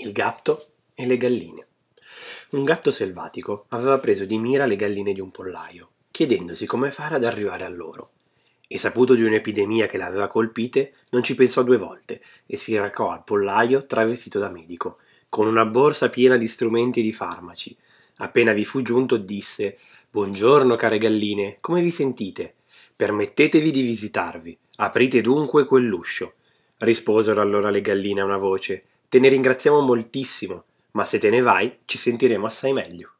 Il gatto e le galline. Un gatto selvatico aveva preso di mira le galline di un pollaio, chiedendosi come fare ad arrivare a loro. E saputo di un'epidemia che le aveva colpite, non ci pensò due volte e si recò al pollaio travestito da medico, con una borsa piena di strumenti e di farmaci. Appena vi fu giunto disse Buongiorno care galline, come vi sentite? Permettetevi di visitarvi. Aprite dunque quell'uscio. Risposero allora le galline a una voce Te ne ringraziamo moltissimo, ma se te ne vai ci sentiremo assai meglio.